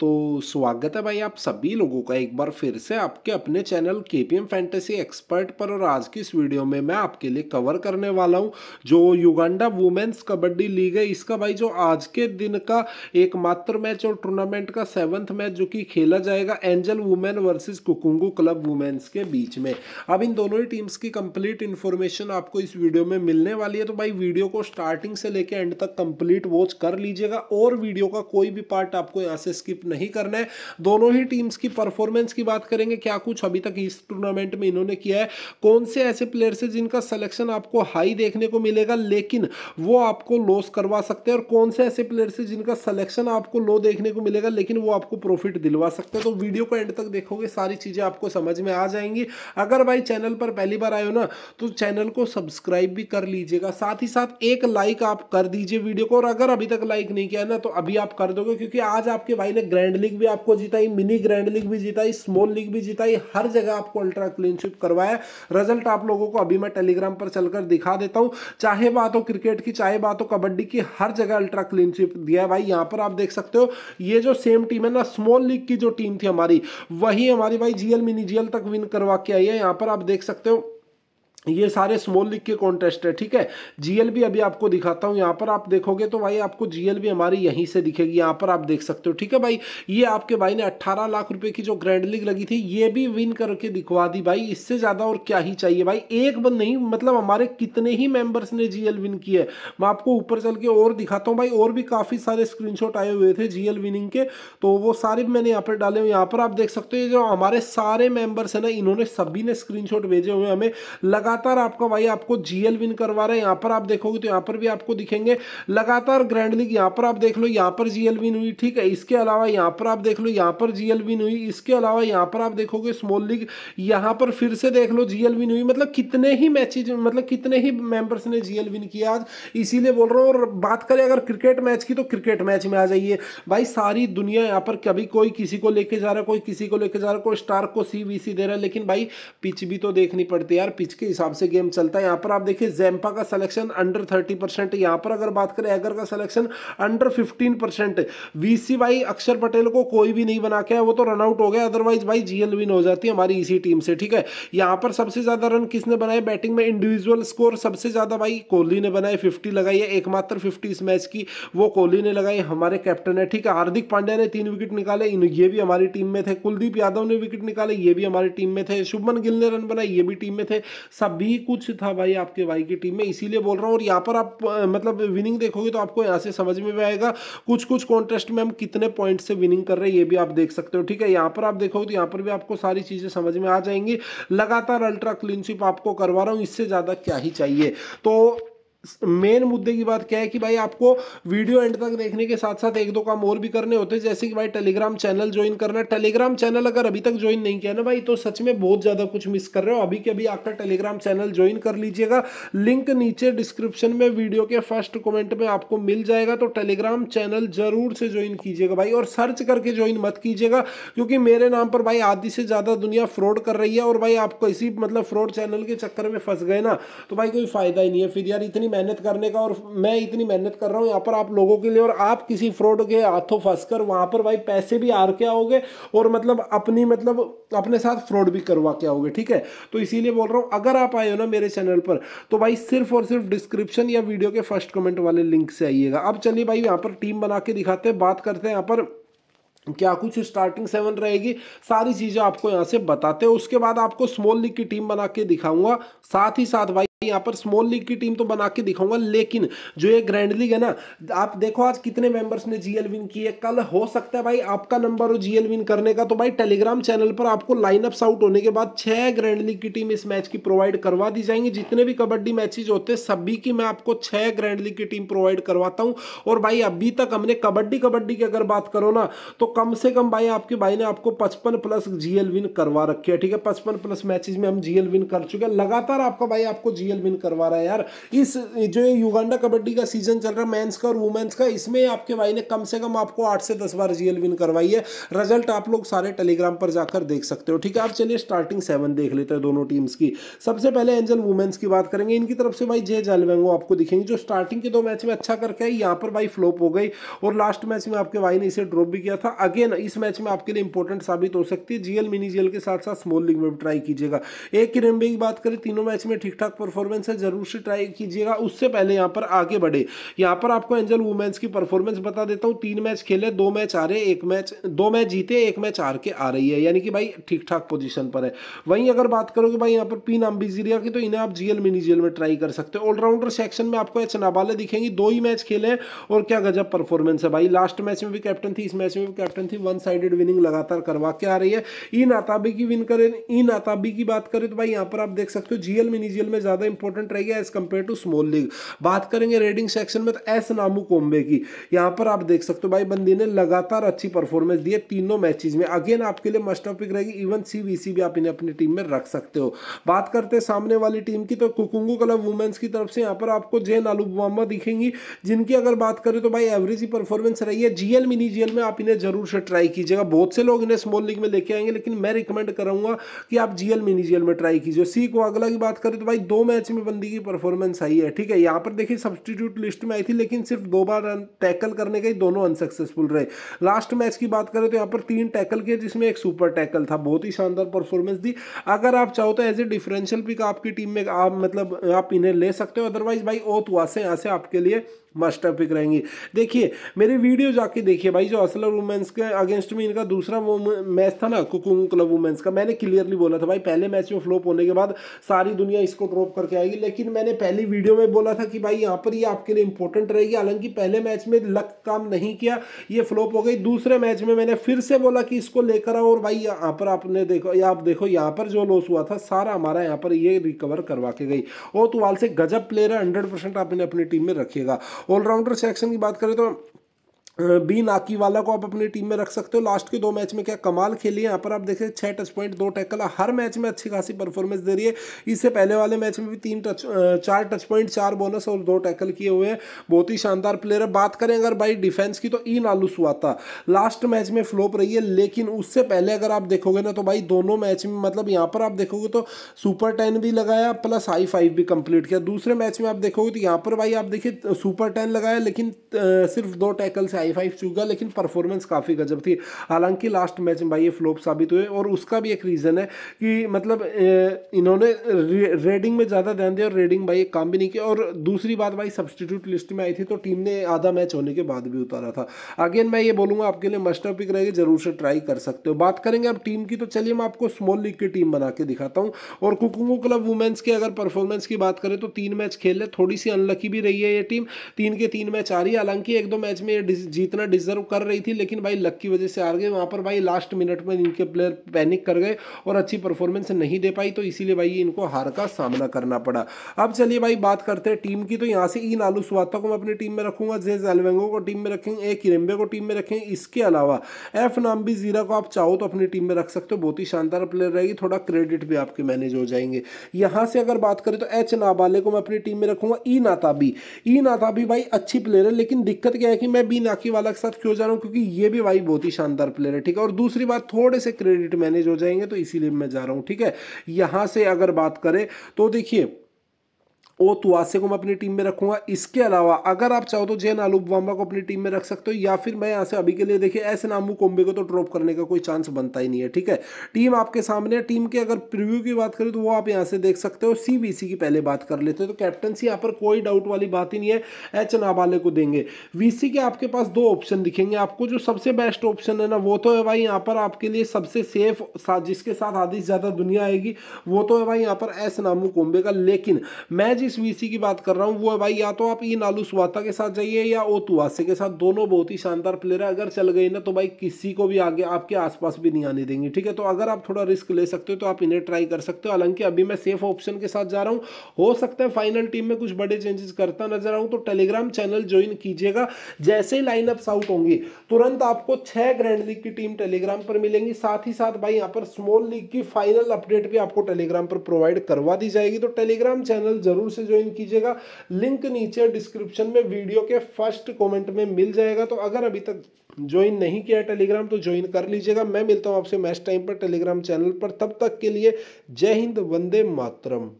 तो स्वागत है भाई आप सभी लोगों का एक बार फिर से आपके अपने चैनल के पी एम फैंटेसी एक्सपर्ट पर और आज की इस वीडियो में मैं आपके लिए कवर करने वाला हूं जो युगांडा वुमेन्स कबड्डी लीग है इसका भाई जो आज के दिन का एकमात्र मैच और टूर्नामेंट का सेवन्थ मैच जो कि खेला जाएगा एंजल वुमेन वर्सेज कुकुंगू क्लब वुमेन्स के बीच में अब इन दोनों ही टीम्स की कंप्लीट इन्फॉर्मेशन आपको इस वीडियो में मिलने वाली है तो भाई वीडियो को स्टार्टिंग से लेकर एंड तक कंप्लीट वॉच कर लीजिएगा और वीडियो का कोई भी पार्ट आपको यहाँ से स्किप नहीं करना है दोनों ही टीम्स की परफॉर्मेंस की बात करेंगे क्या कुछ अभी तक इस टूर्नामेंट में इन्होंने किया है कौन से ऐसे प्लेयर्स है जिनका सलेक्शन आपको हाई देखने को मिलेगा लेकिन वो आपको लॉस करवा सकते हैं और कौन से ऐसे प्लेयर्स है जिनका सलेक्शन आपको लो देखने को मिलेगा लेकिन वो आपको प्रॉफिट दिलवा सकते हैं तो वीडियो को एंड तक देखोगे सारी चीज़ें आपको समझ में आ जाएंगी अगर भाई चैनल पर पहली बार आए हो ना तो चैनल को सब्सक्राइब भी कर लीजिएगा साथ ही साथ एक लाइक आप कर दीजिए वीडियो को और अगर अभी तक लाइक नहीं किया ना तो अभी आप कर दोगे क्योंकि आज आपके भाई ने ग्रैंड लीग भी आपको जिताई मिनी ग्रैंड लीग भी जिताई स्मॉल लीग भी जिताई हर जगह आपको अल्ट्रा क्लीनशिप करवाया रिजल्ट आप लोगों को अभी मैं टेलीग्राम पर चलकर दिखा देता हूँ चाहे बात हो क्रिकेट की चाहे बात हो कबड्डी की हर जगह अल्ट्रा क्लीनशिप दिया है भाई यहाँ पर आप देख सकते हो ये जो सेम टीम है ना स्मॉल लीग की जो टीम थी हमारी वही हमारी भाई जीएल मिनी जीएल तक विन करवा के आई है यहाँ पर आप देख सकते हो ये सारे स्मॉल लीग के कॉन्टेस्ट है ठीक है जीएलबी अभी आपको दिखाता हूँ यहाँ पर आप देखोगे तो भाई आपको जीएलबी हमारी यहीं से दिखेगी यहाँ पर आप देख सकते हो ठीक है भाई ये आपके भाई ने 18 लाख रुपए की जो ग्रैंड लीग लगी थी ये भी विन करके दिखवा दी भाई इससे ज़्यादा और क्या ही चाहिए भाई एक बंद नहीं मतलब हमारे कितने ही मेंबर्स ने जी विन की है मैं आपको ऊपर चल के और दिखाता हूँ भाई और भी काफ़ी सारे स्क्रीन आए हुए थे जीएल विनिंग के तो वो सारे मैंने यहाँ पर डाले हुए यहाँ पर आप देख सकते हो जो हमारे सारे मेंबर्स है ना इन्होंने सभी ने स्क्रीन भेजे हुए हमें लगा लगातार आपका भाई आपको जीएल विन करवा रहा है यहां पर आप देखोगे तो यहां पर भी आपको दिखेंगे लगातार ग्रैंड लीग यहां पर आप देख लो यहां पर जीएल विन हुई ठीक है इसके अलावा यहां पर आप देख लो यहां पर जीएल विन हुई इसके अलावा यहां पर आप देखोगे स्मॉल लीग यहां पर फिर से देख लो जीएल विन हुई मतलब कितने ही मैचेज मतलब कितने ही मेंबर्स ने जीएल विन किया आज इसीलिए बोल रहा हूं और बात करें अगर क्रिकेट मैच की तो क्रिकेट मैच में आ जाइए भाई सारी दुनिया यहां पर कभी कोई किसी को लेके जा रहा है कोई किसी को लेके जा रहा है कोई स्टार को सी वी सी दे रहा है लेकिन भाई पिच भी तो देखनी पड़ती है यार पिच के हिसाब से गेम चलता है यहाँ पर आप देखिए जैम्पा का सिलेक्शन अंडर थर्टी परसेंट यहाँ पर अगर बात करें एगर का selection under fifteen percent VC भाई अक्षर पटेल को कोई भी नहीं बना के वो तो रनआउट हो गया अदरवाइज भाई जीएल विन हो जाती है हमारी इसी टीम से ठीक है यहाँ पर सबसे ज्यादा रन किसने बनाए बैटिंग में इंडिविजुअल स्कोर सबसे ज्यादा भाई कोहली ने बनाए फिफ्टी लगाई है एकमात्र फिफ्टी इस मैच की वो कोहली ने लगाई हमारे कैप्टन है ठीक है हार्दिक पांड्या ने तीन विकेट निकाले ये भी हमारी टीम में थे कुलदीप यादव ने विकेट निकाले ये भी हमारी टीम में थे शुभमन गिल ने रन बनाए ये भी टीम में थे सब भी कुछ था भाई आपके भाई की टीम में इसीलिए बोल रहा हूँ और यहाँ पर आप मतलब विनिंग देखोगे तो आपको यहाँ से समझ में भी आएगा कुछ कुछ कॉन्टेस्ट में हम कितने पॉइंट से विनिंग कर रहे हैं ये भी आप देख सकते हो ठीक है यहाँ पर आप देखोगे तो यहाँ पर भी आपको सारी चीज़ें समझ में आ जाएंगी लगातार अल्ट्रा क्लीनशिप आपको करवा रहा हूँ इससे ज़्यादा क्या ही चाहिए तो मेन मुद्दे की बात क्या है कि भाई आपको वीडियो एंड तक देखने के साथ साथ एक दो काम और भी करने होते हैं जैसे कि भाई टेलीग्राम चैनल ज्वाइन करना टेलीग्राम चैनल अगर अभी तक ज्वाइन नहीं किया ना भाई तो सच में बहुत ज़्यादा कुछ मिस कर रहे हो अभी के अभी आपका टेलीग्राम चैनल ज्वाइन कर लीजिएगा लिंक नीचे डिस्क्रिप्शन में वीडियो के फर्स्ट कॉमेंट में आपको मिल जाएगा तो टेलीग्राम चैनल जरूर से ज्वाइन कीजिएगा भाई और सर्च करके ज्वाइन मत कीजिएगा क्योंकि मेरे नाम पर भाई आधी से ज़्यादा दुनिया फ्रॉड कर रही है और भाई आप किसी मतलब फ्रॉड चैनल के चक्कर में फंस गए ना तो भाई कोई फायदा ही नहीं है फिर यार इतनी इतनी मेहनत करने का और मैं इतनी मेहनत कर रहा हूँ यहाँ पर आप लोगों के लिए और आप किसी फ्रॉड के हाथों फंस कर वहाँ पर भाई पैसे भी हार के आओगे और मतलब अपनी मतलब अपने साथ फ्रॉड भी करवा के आओगे ठीक है तो इसीलिए बोल रहा हूँ अगर आप आए हो ना मेरे चैनल पर तो भाई सिर्फ और सिर्फ डिस्क्रिप्शन या वीडियो के फर्स्ट कमेंट वाले लिंक से आइएगा अब चलिए भाई यहाँ पर टीम बना के दिखाते हैं बात करते हैं यहाँ पर क्या कुछ स्टार्टिंग सेवन रहेगी सारी चीज़ें आपको यहाँ से बताते हैं उसके बाद आपको स्मॉल लीग की टीम बना के दिखाऊंगा साथ ही साथ भाई यहाँ पर स्मॉल लीग की टीम तो बना के दिखाऊंगा लेकिन जो ये ग्रैंड लीग है ना आप देखो आज कितने मेंबर्स ने जीएल विन की है कल हो सकता है भाई आपका नंबर हो जीएल विन करने का तो भाई टेलीग्राम चैनल पर आपको लाइनअप्स आउट होने के बाद छह ग्रैंड लीग की टीम इस मैच की प्रोवाइड करवा दी जाएंगी जितने भी कबड्डी मैचेज होते हैं सभी की मैं आपको छह ग्रैंड लीग की टीम प्रोवाइड करवाता हूँ और भाई अभी तक हमने कबड्डी कबड्डी की अगर बात करो ना तो कम से कम भाई आपके भाई ने आपको पचपन प्लस जीएल विन करवा रखी है ठीक है पचपन प्लस मैचेज में हम जीएल विन कर चुके हैं लगातार आपका भाई आपको जीएल आईपीएल विन करवा रहा है यार इस जो ये युगांडा कबड्डी का सीजन चल रहा है मेंस का और वुमेन्स का इसमें आपके भाई ने कम से कम आपको आठ से दस बार जीएल विन करवाई है रिजल्ट आप लोग सारे टेलीग्राम पर जाकर देख सकते हो ठीक है आप चलिए स्टार्टिंग सेवन देख लेते हैं दोनों टीम्स की सबसे पहले एंजल वुमेन्स की बात करेंगे इनकी तरफ से भाई जे जालवेंगो आपको दिखेंगे जो स्टार्टिंग के दो मैच में अच्छा करके आई यहाँ पर भाई फ्लोप हो गई और लास्ट मैच में आपके भाई ने इसे ड्रॉप भी किया था अगेन इस मैच में आपके लिए इंपॉर्टेंट साबित हो सकती है जीएल मिनी जीएल के साथ साथ स्मॉल लीग में भी ट्राई कीजिएगा एक किरण की बात करें तीनों मैच में ठीक ठाक परफॉर्म परफॉर्मेंस है ज़रूर से ट्राई कीजिएगा उससे पहले यहाँ पर आगे बढ़े यहाँ पर आपको एंजल वुमेंस की परफॉर्मेंस बता देता हूँ तीन मैच खेले दो मैच आ रहे एक मैच दो मैच जीते एक मैच हार के आ रही है यानी कि भाई ठीक ठाक पोजिशन पर है वहीं अगर बात करोगे भाई यहाँ पर पी नाम बिजीरिया की तो इन्हें आप जीएल मिनी जीएल में ट्राई कर सकते हो ऑलराउंडर सेक्शन में आपको एच नाबाले दिखेंगी दो ही मैच खेले और क्या गजब परफॉर्मेंस है भाई लास्ट मैच में भी कैप्टन थी इस मैच में भी कैप्टन थी वन साइडेड विनिंग लगातार करवा के आ रही है इन e आताबी की विन करें इन e आताबी की बात करें तो भाई यहाँ पर आप देख सकते हो जीएल मिनी जीएल में ज़्यादा इंपॉर्टेंट रहेगा as compare to small league बात करेंगे रेडिंग सेक्शन में तो एस नामू कोम्बे की यहाँ पर आप देख सकते हो भाई बंदी ने लगातार अच्छी परफॉर्मेंस दी है तीनों मैचेज में अगेन आपके लिए मस्ट टॉपिक रहेगी इवन सी भी आप इन्हें अपनी टीम में रख सकते हो बात करते हैं सामने वाली टीम की तो कुकुंगू क्लब वुमेंस की तरफ से यहाँ पर आपको जैन आलूबामा दिखेंगी जिनकी अगर बात करें तो भाई एवरेज ही परफॉर्मेंस रही है जीएल मिनी जीएल में आप इन्हें जरूर से ट्राई कीजिएगा बहुत से लोग इन्हें स्मॉल लीग में लेके आएंगे लेकिन मैं रिकमेंड करूंगा कि आप जीएल मिनी जीएल में ट्राई कीजिए सी को अगला की बात करें तो भाई दो मैच मैच में बंदी की परफॉर्मेंस आई है ठीक है यहाँ पर देखिए सब्सटीट्यूट लिस्ट में आई थी लेकिन सिर्फ दो बार रन टैकल करने के ही दोनों अनसक्सेसफुल रहे लास्ट मैच की बात करें तो यहाँ पर तीन टैकल किए जिसमें एक सुपर टैकल था बहुत ही शानदार परफॉर्मेंस दी अगर आप चाहो तो एज ए डिफरेंशियल पिक आपकी टीम में आप मतलब आप इन्हें ले सकते हो अदरवाइज भाई ओ तो आसे आसे आपके लिए मास्टर पिक रहेंगी देखिए मेरे वीडियो जाके देखिए भाई जो असलर वुमेंस के अगेंस्ट में इनका दूसरा वो मैच था ना कुकुंग क्लब वुमेंस का मैंने क्लियरली बोला था भाई पहले मैच में फ्लोप होने के बाद सारी दुनिया इसको ड्रॉप करके आएगी लेकिन मैंने पहली वीडियो में बोला था कि भाई यहाँ पर ये आपके लिए इंपॉर्टेंट रहेगी हालांकि पहले मैच में लक काम नहीं किया ये फ्लोप हो गई दूसरे मैच में मैंने फिर से बोला कि इसको लेकर आओ और भाई यहाँ पर आपने देखो या आप देखो यहाँ पर जो लॉस हुआ था सारा हमारा यहाँ पर ये रिकवर करवा के गई और तुवाल से गजब प्लेयर है हंड्रेड परसेंट आपने अपनी टीम में रखिएगा ऑलराउंडर सेक्शन की बात करें तो बी नाकी वाला को आप अपनी टीम में रख सकते हो लास्ट के दो मैच में क्या कमाल खेली यहाँ पर आप देखें छः टच पॉइंट दो टैकल हर मैच में अच्छी खासी परफॉर्मेंस दे रही है इससे पहले वाले मैच में भी तीन टच चार टच पॉइंट चार बोनस और दो टैकल किए हुए हैं बहुत ही शानदार प्लेयर है बात करें अगर भाई डिफेंस की तो ई नालू सुता लास्ट मैच में फ्लोप रही है लेकिन उससे पहले अगर आप देखोगे ना तो भाई दोनों मैच में मतलब यहाँ पर आप देखोगे तो सुपर टेन भी लगाया प्लस हाई फाइव भी कंप्लीट किया दूसरे मैच में आप देखोगे तो यहाँ पर भाई आप देखिए सुपर टेन लगाया लेकिन सिर्फ दो टैकल से आई फाइव चूका लेकिन परफॉर्मेंस काफ़ी गजब थी हालांकि लास्ट मैच में भाई ये फ्लॉप साबित हुए और उसका भी एक रीज़न है कि मतलब इन्होंने रेडिंग में ज़्यादा ध्यान दिया और रेडिंग भाई एक काम भी नहीं किया और दूसरी बात भाई सब्सटीट्यूट लिस्ट में आई थी तो टीम ने आधा मैच होने के बाद भी उतारा था अगेन मैं ये बोलूँगा आपके लिए मस्ट पिक रहेगी जरूर से ट्राई कर सकते हो बात करेंगे आप टीम की तो चलिए मैं आपको स्मॉल लीग की टीम बना के दिखाता हूँ और कुकुंगो क्लब वुमेंस के अगर परफॉर्मेंस की बात करें तो तीन मैच खेल ले थोड़ी सी अनलकी भी रही है ये टीम तीन के तीन मैच आ रही है हालांकि एक दो मैच में ये जीतना डिजर्व कर रही थी लेकिन भाई लक की वजह से हार गए वहाँ पर भाई लास्ट मिनट में इनके प्लेयर पैनिक कर गए और अच्छी परफॉर्मेंस नहीं दे पाई तो इसीलिए भाई इनको हार का सामना करना पड़ा अब चलिए भाई बात करते हैं टीम की तो यहाँ से इन आलू सुवाता को मैं अपनी टीम में रखूंगा जे जेलवेंगो को टीम में रखेंगे ए किरेम्बे को टीम में रखेंगे इसके अलावा एफ नाम्बी जीरा को आप चाहो तो अपनी टीम में रख सकते हो बहुत ही शानदार प्लेयर रहेगी थोड़ा क्रेडिट भी आपके मैनेज हो जाएंगे यहाँ से अगर बात करें तो एच नाबाले को मैं अपनी टीम में रखूंगा ई e नाताबी ई e नाताबी भाई अच्छी प्लेयर है लेकिन दिक्कत क्या है कि मैं बी ना बाकी वाला के साथ क्यों जा रहा हूँ क्योंकि ये भी भाई बहुत ही शानदार प्लेयर है ठीक है और दूसरी बात थोड़े से क्रेडिट मैनेज हो जाएंगे तो इसीलिए मैं जा रहा हूँ ठीक है यहाँ से अगर बात करें तो देखिए ओतुआसे तो को मैं अपनी टीम में रखूंगा इसके अलावा अगर आप चाहो तो जैन आलू बुवाम्बा को अपनी टीम में रख सकते हो या फिर मैं यहाँ से अभी के लिए देखिए ऐसे नामू कोम्बे को तो ड्रॉप करने का कोई चांस बनता ही नहीं है ठीक है टीम आपके सामने टीम के अगर प्रिव्यू की बात करें तो वो आप यहाँ से देख सकते हो सी की पहले बात कर लेते हैं तो कैप्टनसी यहाँ पर कोई डाउट वाली बात ही नहीं है एच नाबाले को देंगे सी के आपके पास दो ऑप्शन दिखेंगे आपको जो सबसे बेस्ट ऑप्शन है ना वो तो है भाई यहाँ पर आपके लिए सबसे सेफ जिसके साथ आधी ज़्यादा दुनिया आएगी वो तो है भाई यहाँ पर एस नामू कोम्बे का लेकिन मैं जिस इस वीसी की बात कर रहा हूँ वो है भाई या तो आप इन आलू सुवाता के साथ जाइए या ओ तुवासे के साथ दोनों बहुत ही शानदार प्लेयर है अगर चल गए ना तो भाई किसी को भी आगे आपके आसपास भी नहीं आने देंगे ठीक है तो अगर आप थोड़ा रिस्क ले सकते हो तो आप इन्हें ट्राई कर सकते हो हालांकि अभी मैं सेफ ऑप्शन के साथ जा रहा हूँ हो सकता है फाइनल टीम में कुछ बड़े चेंजेस करता नजर आऊँ तो टेलीग्राम चैनल ज्वाइन कीजिएगा जैसे ही लाइनअप्स आउट होंगी तुरंत आपको छः ग्रैंड लीग की टीम टेलीग्राम पर मिलेंगी साथ ही साथ भाई यहाँ पर स्मॉल लीग की फाइनल अपडेट भी आपको टेलीग्राम पर प्रोवाइड करवा दी जाएगी तो टेलीग्राम चैनल जरूर से ज्वाइन कीजिएगा लिंक नीचे डिस्क्रिप्शन में वीडियो के फर्स्ट कमेंट में मिल जाएगा तो अगर अभी तक ज्वाइन नहीं किया टेलीग्राम तो ज्वाइन कर लीजिएगा मैं मिलता हूँ आपसे मैच टाइम पर टेलीग्राम चैनल पर तब तक के लिए जय हिंद वंदे मातरम